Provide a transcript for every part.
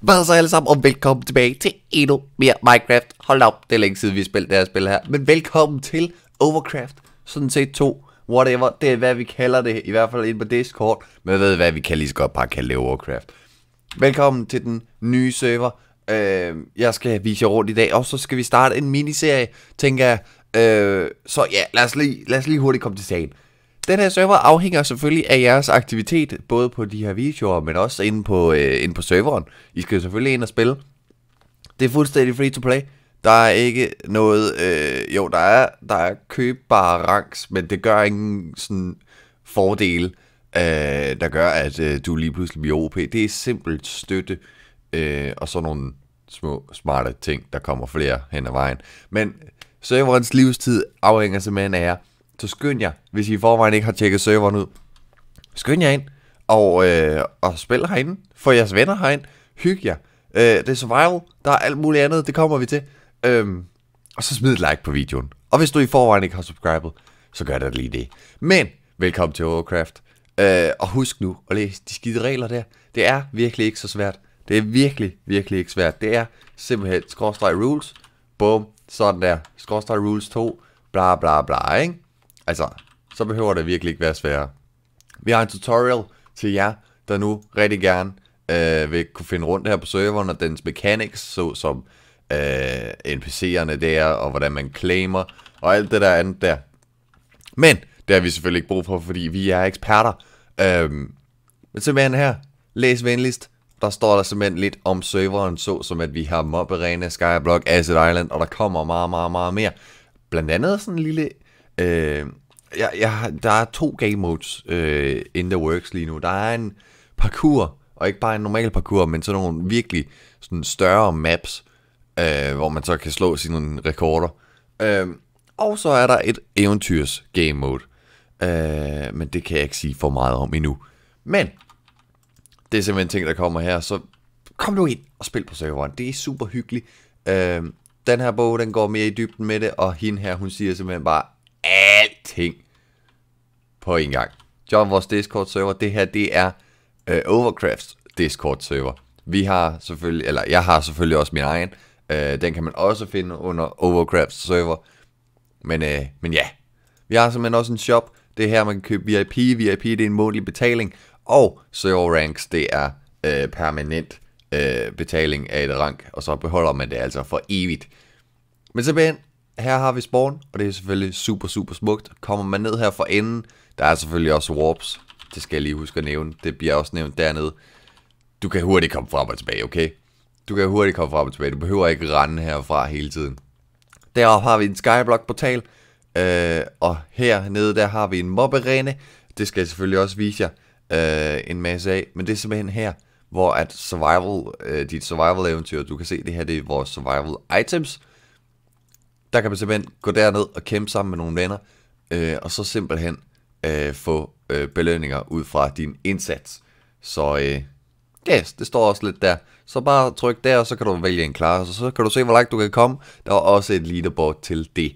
Hvad så alle sammen, og velkommen tilbage til endnu mere Minecraft. Hold op, det er længe siden vi spillede det her spil her. Men velkommen til Overcraft, sådan set 2, whatever. Det er hvad vi kalder det, i hvert fald ind på Discord. Men jeg ved hvad, vi kan lige så godt bare kalde det Overcraft. Velkommen til den nye server. Øh, jeg skal vise jer rundt i dag, og så skal vi starte en miniserie, tænker jeg. Øh, så ja, lad os, lige, lad os lige hurtigt komme til sagen. Den her server afhænger selvfølgelig af jeres aktivitet, både på de her videoer, men også inde på, øh, inde på serveren. I skal selvfølgelig ind og spille. Det er fuldstændig free to play. Der er ikke noget... Øh, jo, der er, der er købbare ranks, men det gør ingen sådan fordele, øh, der gør, at øh, du lige pludselig bliver OP. Det er simpelt støtte øh, og sådan nogle små smarte ting, der kommer flere hen ad vejen. Men serverens livstid afhænger simpelthen af jer så skynd jer, hvis I i forvejen ikke har tjekket serveren ud. Skynd jer ind og, øh, og spil herinde. Få jeres venner herind. Hyg jer. Øh, det er survival. Der er alt muligt andet. Det kommer vi til. Øhm, og så smid et like på videoen. Og hvis du i forvejen ikke har subscribet, så gør det lige det. Men velkommen til Overcraft. Øh, og husk nu at læse de skide regler der. Det er virkelig ikke så svært. Det er virkelig, virkelig ikke svært. Det er simpelthen skråstreg rules. Bum. Sådan der. Skråstreg rules 2. Bla bla bla, ikke? Altså, så behøver det virkelig ikke være sværere. Vi har en tutorial til jer, der nu rigtig gerne øh, vil kunne finde rundt her på serveren, og dens mechanics, såsom øh, NPC'erne der, og hvordan man claimer, og alt det der andet der. Men, det har vi selvfølgelig ikke brug for, fordi vi er eksperter. Øh, men simpelthen her, læs venligst, der står der simpelthen lidt om serveren, så som at vi har Mob Arena, Skyblock, Acid Island, og der kommer meget, meget, meget mere. Blandt andet sådan en lille øh, Ja, ja, der er to game modes øh, in the works lige nu. Der er en parkour, og ikke bare en normal parkour, men sådan nogle virkelig sådan større maps, øh, hvor man så kan slå sine rekorder. Øh, og så er der et eventyrs game mode. Øh, men det kan jeg ikke sige for meget om endnu. Men, det er simpelthen ting, der kommer her, så kom nu ind og spil på serveren. Det er super hyggeligt. Øh, den her bog, den går mere i dybden med det, og hende her, hun siger simpelthen bare, alting på en gang. John, vores Discord-server, det her, det er øh, Overcrafts Discord-server. Vi har selvfølgelig, eller jeg har selvfølgelig også min egen. Øh, den kan man også finde under Overcrafts server. Men, øh, men ja, vi har simpelthen også en shop. Det er her, man kan købe VIP. VIP, det er en månedlig betaling. Og server ranks, det er øh, permanent øh, betaling af et rank. Og så beholder man det altså for evigt. Men så her har vi spawn, og det er selvfølgelig super, super smukt. Kommer man ned her for enden, der er selvfølgelig også warps. Det skal jeg lige huske at nævne. Det bliver også nævnt dernede. Du kan hurtigt komme frem og tilbage, okay? Du kan hurtigt komme frem og tilbage. Du behøver ikke rende herfra hele tiden. Deroppe har vi en skyblock-portal. Øh, og hernede, der har vi en mobberene. Det skal jeg selvfølgelig også vise jer øh, en masse af. Men det er simpelthen her, hvor at survival, øh, dit survival-eventyr, du kan se, det her det er vores survival items der kan man simpelthen gå derned og kæmpe sammen med nogle venner, øh, og så simpelthen øh, få øh, belønninger ud fra din indsats. Så øh, yes, det står også lidt der. Så bare tryk der, og så kan du vælge en klasse, og så kan du se, hvor langt du kan komme. Der er også et leaderboard til det.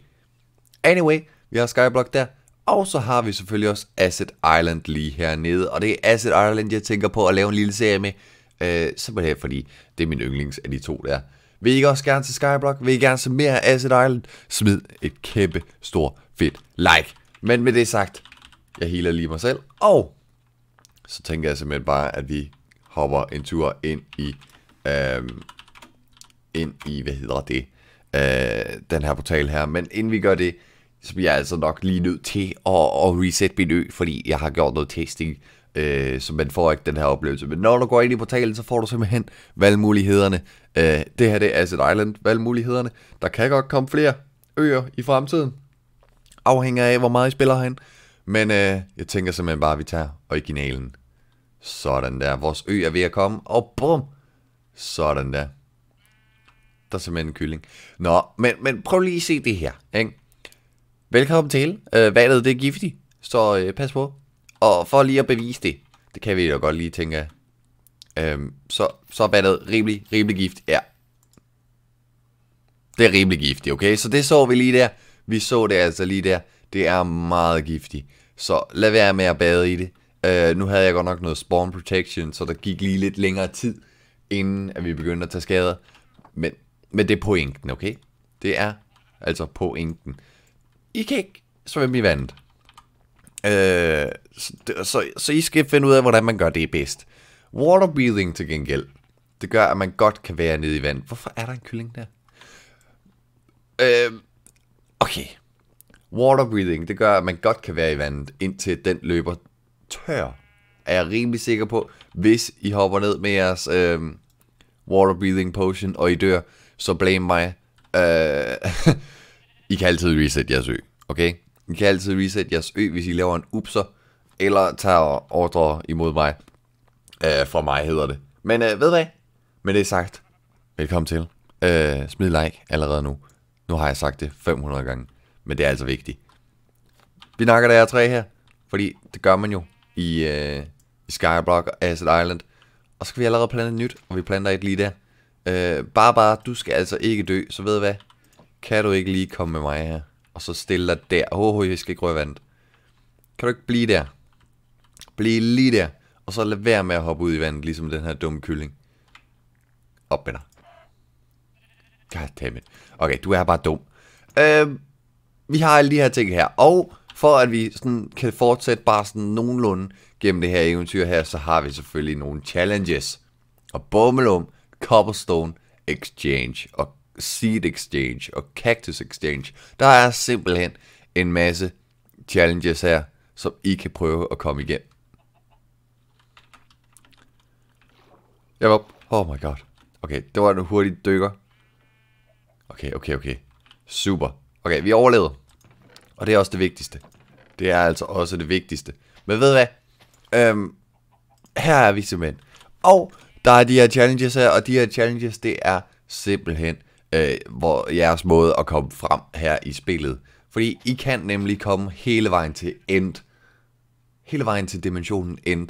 Anyway, vi har Skyblock der. Og så har vi selvfølgelig også Asset Island lige hernede, og det er Asset Island, jeg tænker på at lave en lille serie med, øh, simpelthen fordi det er min yndlings af de to der. Vil I ikke også gerne til Skyblock? Vil I gerne se mere af Acid Island? Smid et kæmpe, stort fedt like. Men med det sagt, jeg healer lige mig selv. Og så tænker jeg simpelthen bare, at vi hopper en tur ind i, øh, ind i, hvad hedder det, øh, den her portal her. Men inden vi gør det, så bliver jeg altså nok lige nødt til at, at reset min ø, fordi jeg har gjort noget testing øh, så man får ikke den her oplevelse. Men når du går ind i portalen, så får du simpelthen valgmulighederne. Øh, det her det er Asset Island, valgmulighederne. Der kan godt komme flere øer i fremtiden. Afhænger af, hvor meget I spiller herinde. Men øh, jeg tænker simpelthen bare, at vi tager originalen. Sådan der. Vores ø er ved at komme. Og bum! Sådan der. Der er simpelthen en kylling. Nå, men, men prøv lige at se det her. Ikke? Velkommen til. Øh, valget det er giftigt. Så øh, pas på. Og for lige at bevise det, det kan vi jo godt lige tænke af, øhm, så, så er vandet rimelig, rimelig gift. Ja. Det er rimelig giftigt, okay? Så det så vi lige der. Vi så det altså lige der. Det er meget giftigt. Så lad være med at bade i det. Øh, nu havde jeg godt nok noget spawn protection, så der gik lige lidt længere tid, inden at vi begyndte at tage skader. Men, men det er pointen, okay? Det er altså pointen. I kan ikke svømme i vandet. Øh, så, så, så I skal finde ud af, hvordan man gør det bedst. breathing til gengæld, det gør, at man godt kan være nede i vand. Hvorfor er der en kylling der? Øh, okay. breathing, det gør, at man godt kan være i vandet, indtil den løber tør. Er jeg rimelig sikker på, hvis I hopper ned med jeres øh, breathing potion, og I dør, så blame mig. Øh, I kan altid reset jeres ø, okay? I kan altid reset jeres ø, hvis I laver en upser, eller tager ordre imod mig. Øh, fra mig hedder det. Men øh, ved hvad? Med det sagt, velkommen til. Øh, smid like allerede nu. Nu har jeg sagt det 500 gange, men det er altså vigtigt. Vi nakker der tre her, fordi det gør man jo i, øh, i Skyblock og Acid Island. Og så skal vi allerede plante et nyt, og vi planter et lige der. Øh, bare bare, du skal altså ikke dø, så ved du hvad? Kan du ikke lige komme med mig her? og så stille dig der. Åh, oh, jeg skal ikke røre vandet. Kan du ikke blive der? Bliv lige der. Og så lad være med at hoppe ud i vandet, ligesom den her dumme kylling. Op med dig. Goddammit. Okay, du er bare dum. Øh, vi har alle de her ting her. Og for at vi sådan kan fortsætte bare sådan nogenlunde gennem det her eventyr her, så har vi selvfølgelig nogle challenges. Og bummelum, Cobblestone, Exchange og Seed Exchange og Cactus Exchange. Der er simpelthen en masse challenges her, som I kan prøve at komme igen. Jeg var... Oh my god. Okay, det var en hurtig dykker. Okay, okay, okay. Super. Okay, vi overlevede. Og det er også det vigtigste. Det er altså også det vigtigste. Men ved hvad? Øhm, her er vi simpelthen. Og der er de her challenges her, og de her challenges, det er simpelthen øh, hvor jeres måde at komme frem her i spillet. Fordi I kan nemlig komme hele vejen til end. Hele vejen til dimensionen end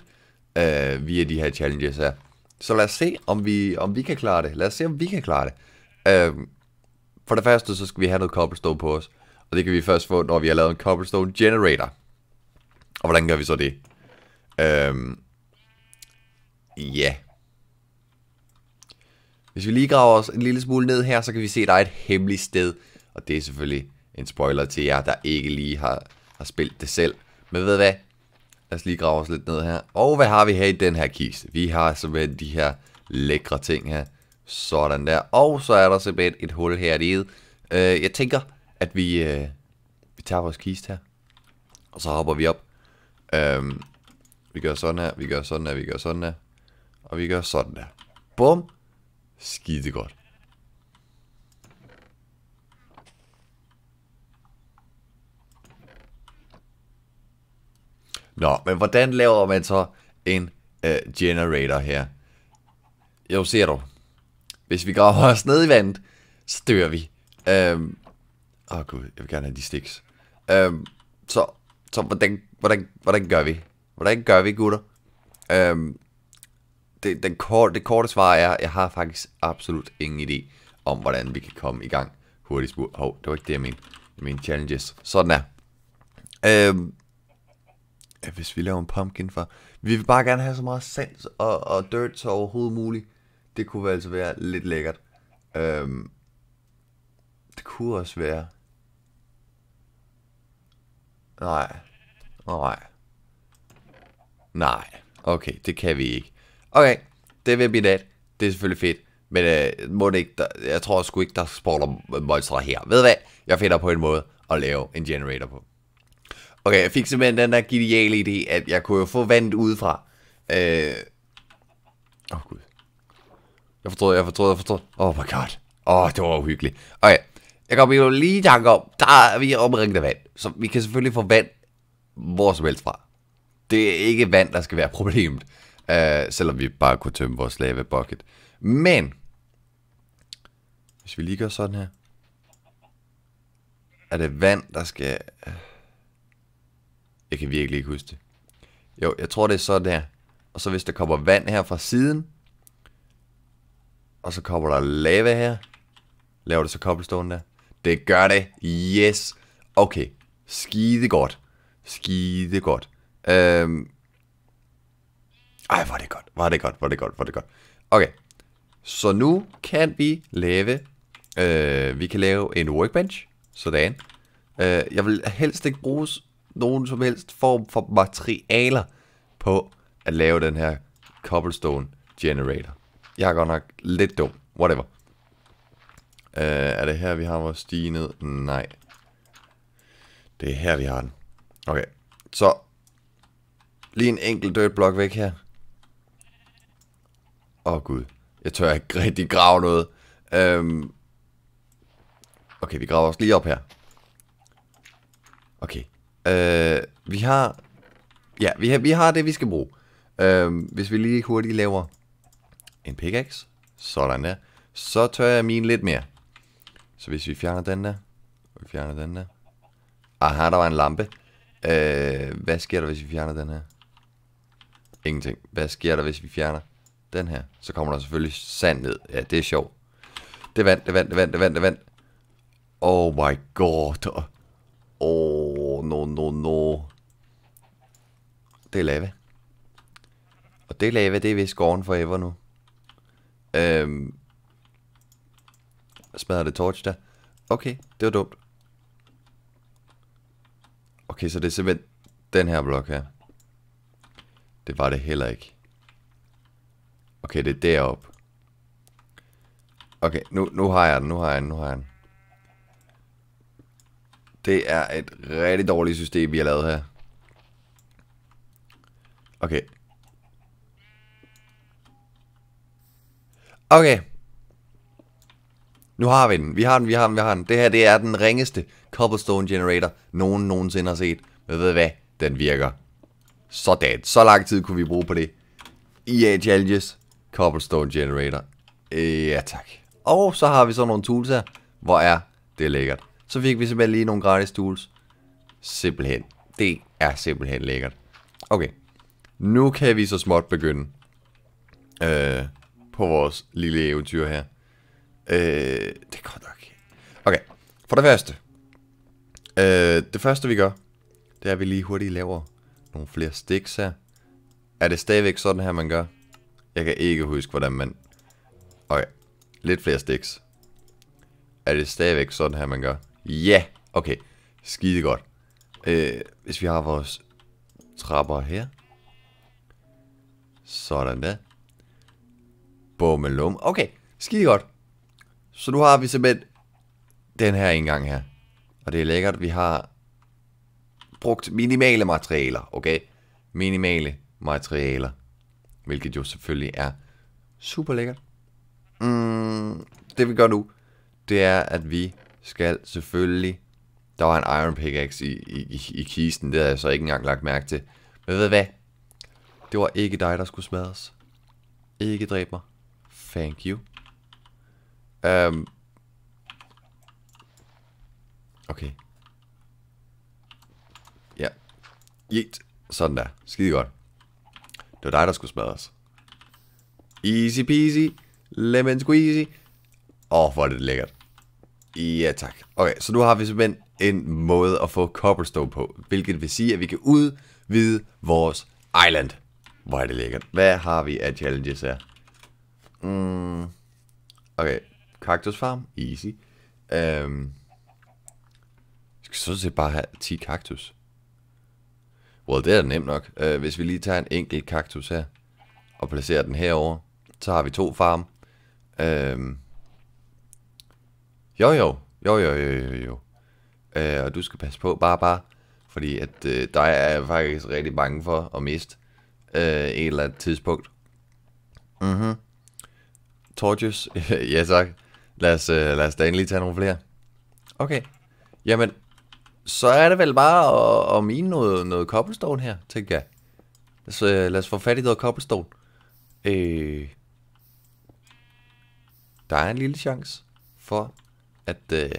øh, via de her challenges her. Så lad os se, om vi, om vi kan klare det. Lad os se, om vi kan klare det. Øh, for det første, så skal vi have noget cobblestone på os. Og det kan vi først få, når vi har lavet en cobblestone generator. Og hvordan gør vi så det? Øh, ja, hvis vi lige graver os en lille smule ned her, så kan vi se, at der er et hemmeligt sted. Og det er selvfølgelig en spoiler til jer, der ikke lige har, har spillet det selv. Men ved hvad? Lad os lige grave os lidt ned her. Og hvad har vi her i den her kiste? Vi har simpelthen de her lækre ting her. Sådan der. Og så er der simpelthen et hul her i det. Øh, jeg tænker, at vi, øh, vi tager vores kiste her. Og så hopper vi op. Øhm, vi gør sådan her, vi gør sådan her, vi gør sådan her. Og vi gør sådan der. Bum. Skide godt. Nå, men hvordan laver man så en uh, generator her? Jo, ser du. Hvis vi graver os ned i vandet, så dør vi. Øhm, åh åh oh gud, jeg vil gerne have de sticks. Øhm, så, så hvordan, hvordan, hvordan gør vi? Hvordan gør vi, gutter? Um, det, den korte, det korte svar er, jeg har faktisk absolut ingen idé om, hvordan vi kan komme i gang hurtigst muligt. Hov, det var ikke det, jeg mente. Jeg mente challenges. Sådan er. Øhm, hvis vi laver en pumpkin for... Vi vil bare gerne have så meget sans og, og dirt så overhovedet muligt. Det kunne altså være lidt lækkert. Øhm, det kunne også være... Nej. Nej. Nej. Okay, det kan vi ikke okay, det vil blive nat. Det er selvfølgelig fedt. Men øh, må det ikke, der, jeg tror sgu ikke, der spawner monstre her. Ved hvad? Jeg finder på en måde at lave en generator på. Okay, jeg fik simpelthen den der geniale idé, at jeg kunne jo få vandet udefra. Øh, åh, øh... oh, gud. Jeg fortrød, jeg fortrød, jeg fortrød. Oh my god. Åh, oh, det var uhyggeligt. Okay, jeg kommer jo lige i tanke om, der er vi omringet af vand. Så vi kan selvfølgelig få vand hvor som helst fra. Det er ikke vand, der skal være problemet. Uh, selvom vi bare kunne tømme vores lave bucket. Men, hvis vi lige gør sådan her, er det vand, der skal... Jeg kan virkelig ikke huske det. Jo, jeg tror, det er sådan her. Og så hvis der kommer vand her fra siden, og så kommer der lave her, laver det så koblestående der. Det gør det. Yes. Okay. Skide godt. Skide godt. Øhm, ej, hvor er det godt, hvor er det godt, hvor er det godt, hvor er det godt. Okay, så nu kan vi lave, øh, vi kan lave en workbench, sådan. Øh, jeg vil helst ikke bruge nogen som helst form for materialer på at lave den her cobblestone generator. Jeg er godt nok lidt dum, whatever. Øh, er det her, vi har vores stige ned? Nej. Det er her, vi har den. Okay, så lige en enkelt dirt block væk her. Åh oh, gud, jeg tør ikke rigtig grave noget. Øhm, okay, vi graver os lige op her. Okay, øh, vi har... Ja, vi har, vi har det, vi skal bruge. Øhm, hvis vi lige hurtigt laver en pickaxe, sådan der, så tør jeg min lidt mere. Så hvis vi fjerner den der, og vi fjerner den der. Aha, der var en lampe. Øh, hvad sker der, hvis vi fjerner den her? Ingenting. Hvad sker der, hvis vi fjerner den her. Så kommer der selvfølgelig sand ned. Ja, det er sjovt. Det vandt, det vandt, det vandt, det vandt, det vandt. Oh my god. Oh, no, no, no. Det er lave. Og det lave, det er vist gården forever nu. Øhm. Smadrer det torch der? Okay, det var dumt. Okay, så det er simpelthen den her blok her. Det var det heller ikke. Okay, det er derop. Okay, nu, nu har jeg den, nu har jeg den, nu har jeg den. Det er et rigtig dårligt system, vi har lavet her. Okay. Okay. Nu har vi den. Vi har den, vi har den, vi har den. Det her, det er den ringeste cobblestone generator, nogen nogensinde har set. Men ved hvad? Den virker. Sådan. Så lang tid kunne vi bruge på det. EA Challenges. Cobblestone Generator. Ja tak. Og så har vi så nogle tools her. Hvor er det lækkert. Så fik vi simpelthen lige nogle gratis tools. Simpelthen. Det er simpelthen lækkert. Okay. Nu kan vi så småt begynde. Øh, på vores lille eventyr her. Øh, det går godt nok. Okay. For det første. Øh, det første vi gør. Det er at vi lige hurtigt laver nogle flere sticks her. Er det stadigvæk sådan her man gør? Jeg kan ikke huske, hvordan man... Okay, lidt flere sticks. Er det stadigvæk sådan her, man gør? Ja, okay. Skide godt. Øh, hvis vi har vores trapper her. Sådan der. Bummelum. Okay, skide godt. Så nu har vi simpelthen den her indgang her. Og det er lækkert, vi har brugt minimale materialer, okay? Minimale materialer hvilket jo selvfølgelig er super lækkert. Mm, det vi gør nu, det er, at vi skal selvfølgelig... Der var en iron pickaxe i, i, i kisten, det havde jeg så ikke engang lagt mærke til. Men ved hvad? Det var ikke dig, der skulle smadres. Ikke dræb mig. Thank you. Um, okay. Ja. Yeah. Sådan der. Skide godt. Det var dig, der skulle smadres. Easy peasy. Lemon squeezy. Åh, oh, hvor er det lækkert. Ja tak. Okay, så nu har vi simpelthen en måde at få cobblestone på, hvilket vil sige, at vi kan udvide vores island. Hvor er det lækkert. Hvad har vi af challenges her? Mm, okay, Cactus Farm, easy. Øhm, um, jeg skal sådan set bare have 10 kaktus. Well, det er nemt nok. Uh, hvis vi lige tager en enkelt kaktus her, og placerer den herover, så har vi to farm. Uh, jo, jo, jo, jo, jo, jo, jo. Uh, og du skal passe på, bare, bare. Fordi at uh, dig er jeg faktisk rigtig bange for at miste uh, et eller andet tidspunkt. Mhm. Mm Torges, ja tak. Lad os, uh, lad os da endelig tage nogle flere. Okay. Jamen, så er det vel bare at, at mine noget, noget cobblestone her, tænker jeg. Så øh, lad os få fat i noget cobblestone. Øh, der er en lille chance for, at, øh,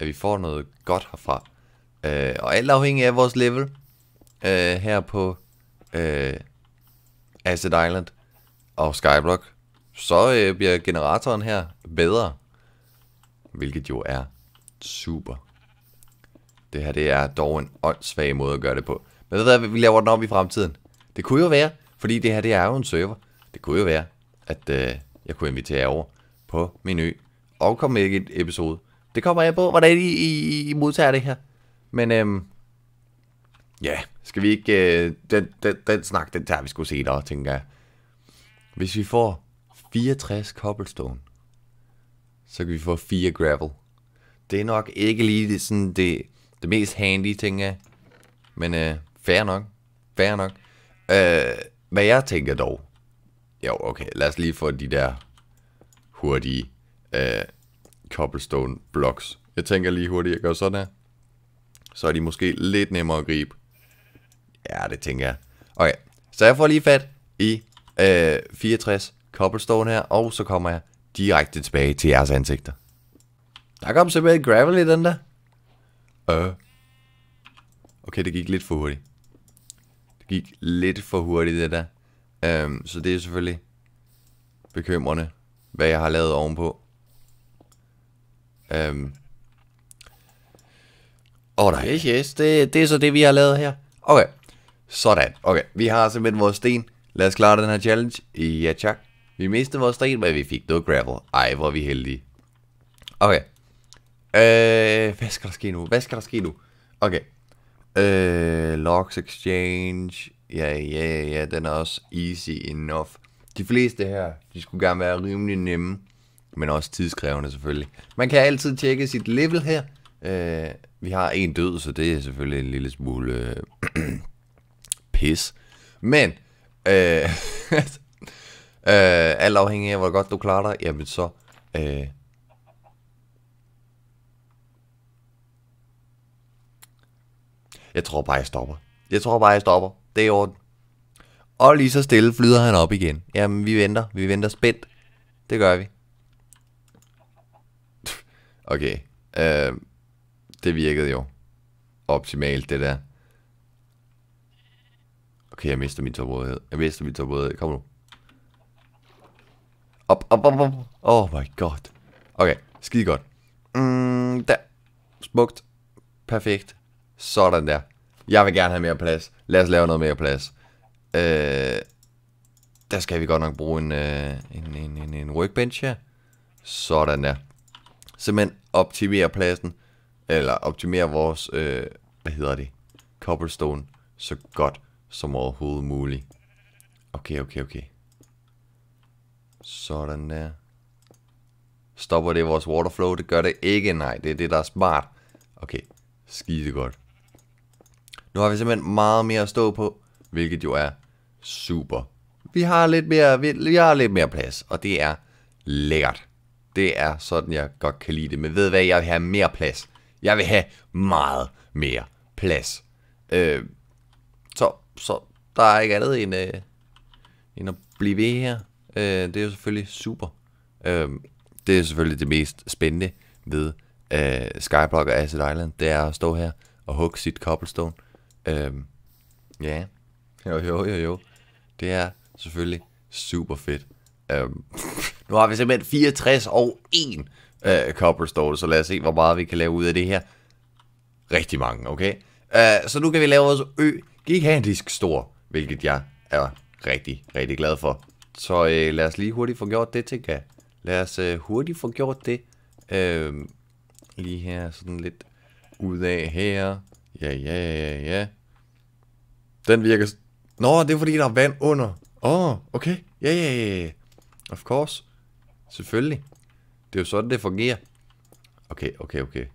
at vi får noget godt herfra. Øh, og alt afhængig af vores level øh, her på øh, Acid Island og Skyblock, så øh, bliver generatoren her bedre. Hvilket jo er super det her det er dog en åndssvag måde at gøre det på. Men ved du vi laver den op i fremtiden. Det kunne jo være, fordi det her det er jo en server. Det kunne jo være, at øh, jeg kunne invitere jer over på menu og komme med et episode. Det kommer jeg på, hvordan I, I, I modtager det her. Men øhm, ja, skal vi ikke... Øh, den, den, den snak, den tager vi se der, tænker jeg. Hvis vi får 64 cobblestone, så kan vi få 4 gravel. Det er nok ikke lige sådan det det mest handy, ting jeg. Men øh, fair nok. Fair nok. Øh, hvad jeg tænker dog... Jo, okay, lad os lige få de der hurtige øh, cobblestone blocks. Jeg tænker lige hurtigt, jeg gør sådan her. Så er de måske lidt nemmere at gribe. Ja, det tænker jeg. Okay, så jeg får lige fat i øh, 64 cobblestone her, og så kommer jeg direkte tilbage til jeres ansigter. Der kom simpelthen gravel i den der. Øh. Okay, det gik lidt for hurtigt. Det gik lidt for hurtigt, det der. Øhm, så det er selvfølgelig bekymrende, hvad jeg har lavet ovenpå. Øhm. Oh, nej. yes, yes, det, det er så det, vi har lavet her. Okay, sådan. Okay, vi har simpelthen vores sten. Lad os klare den her challenge. Ja, tak. Vi mistede vores sten, men vi fik noget gravel. Ej, hvor er vi heldige. Okay, Øh, hvad skal der ske nu? Hvad skal der ske nu? Okay. Øh, logs exchange. Ja, ja, ja, den er også easy enough. De fleste her, de skulle gerne være rimelig nemme, men også tidskrævende selvfølgelig. Man kan altid tjekke sit level her. Øh, vi har en død, så det er selvfølgelig en lille smule øh, pis. Men, øh, øh, alt afhængig af, hvor godt du klarer dig, jamen så øh, Jeg tror bare, jeg stopper. Jeg tror bare, jeg stopper. Det er i orden. Og lige så stille flyder han op igen. Jamen, vi venter. Vi venter spændt. Det gør vi. Okay. Øh, det virkede jo optimalt, det der. Okay, jeg mister min tålmodighed. Jeg mister min tålmodighed. Kom nu. Op, op, op, op. Oh my god. Okay, skide godt. Mm, der. Smukt. Perfekt. Sådan der. Jeg vil gerne have mere plads. Lad os lave noget mere plads. Øh, der skal vi godt nok bruge en, øh, en, en, en, en workbench her. Sådan der. Simpelthen optimere pladsen. Eller optimere vores, øh, hvad hedder det? Cobblestone så godt som overhovedet muligt. Okay, okay, okay. Sådan der. Stopper det vores waterflow? Det gør det ikke. Nej, det er det, der er smart. Okay, skide godt. Nu har vi simpelthen meget mere at stå på, hvilket jo er super. Vi har lidt mere, vi, vi har lidt mere plads, og det er lækkert. Det er sådan, jeg godt kan lide det. Men ved hvad, jeg vil have mere plads. Jeg vil have meget mere plads. Øh, så, så der er ikke andet end, øh, end at blive ved her. Øh, det er jo selvfølgelig super. Øh, det er selvfølgelig det mest spændende ved øh, Skyblock og Acid Island. Det er at stå her og hugge sit cobblestone Øhm, ja, jo, jo, jo, jo. Det er selvfølgelig super fedt. Øhm, nu har vi simpelthen 64 og 1 øh, cobblestone, så lad os se, hvor meget vi kan lave ud af det her. Rigtig mange, okay? Øh, så nu kan vi lave vores ø gigantisk stor, hvilket jeg er rigtig, rigtig glad for. Så øh, lad os lige hurtigt få gjort det, tænker jeg. Lad os øh, hurtigt få gjort det. Øh, lige her, sådan lidt ud af her. Ja, ja, ja, ja. Den virker... Nå, det er fordi, der er vand under. Åh, oh, okay. Ja, ja, ja. Of course. Selvfølgelig. Det er jo sådan, det fungerer. Okay, okay, okay.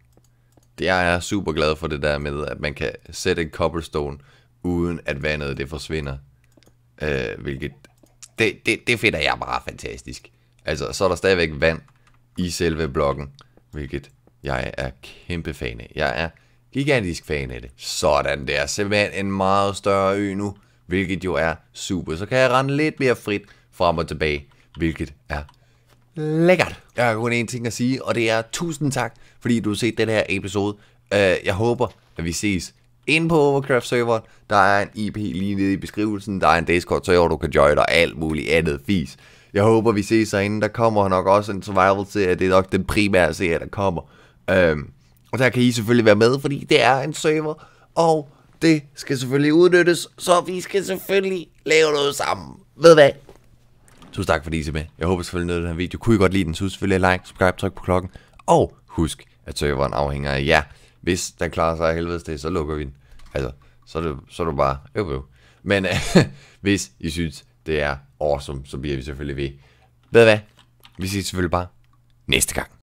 Det er jeg super glad for det der med, at man kan sætte en cobblestone, uden at vandet det forsvinder. Øh, hvilket... Det, det, det finder jeg bare fantastisk. Altså, så er der stadigvæk vand i selve blokken, hvilket jeg er kæmpe fan af. Jeg er gigantisk fan af det. Sådan der, simpelthen en meget større ø nu, hvilket jo er super. Så kan jeg rende lidt mere frit frem og tilbage, hvilket er lækkert. Jeg har kun én ting at sige, og det er tusind tak, fordi du har set den her episode. Øh, jeg håber, at vi ses inde på Overcraft serveren. Der er en IP lige nede i beskrivelsen. Der er en Discord server, du kan joine og alt muligt andet fis. Jeg håber, vi ses herinde. Der kommer nok også en survival serie. Det er nok den primære serie, der kommer. Øhm, og der kan I selvfølgelig være med, fordi det er en server, og det skal selvfølgelig udnyttes, så vi skal selvfølgelig lave noget sammen. Ved hvad? Tusind tak fordi I ser med. Jeg håber selvfølgelig noget af den her video. Kunne I godt lide den, så selvfølgelig like, subscribe, tryk på klokken. Og husk, at serveren afhænger af jer. Hvis den klarer sig af helvedes det, så lukker vi den. Altså, så er det, så er det bare øv, øv. Men øh, hvis I synes, det er awesome, så bliver vi selvfølgelig ved. Ved hvad? Vi ses selvfølgelig bare næste gang.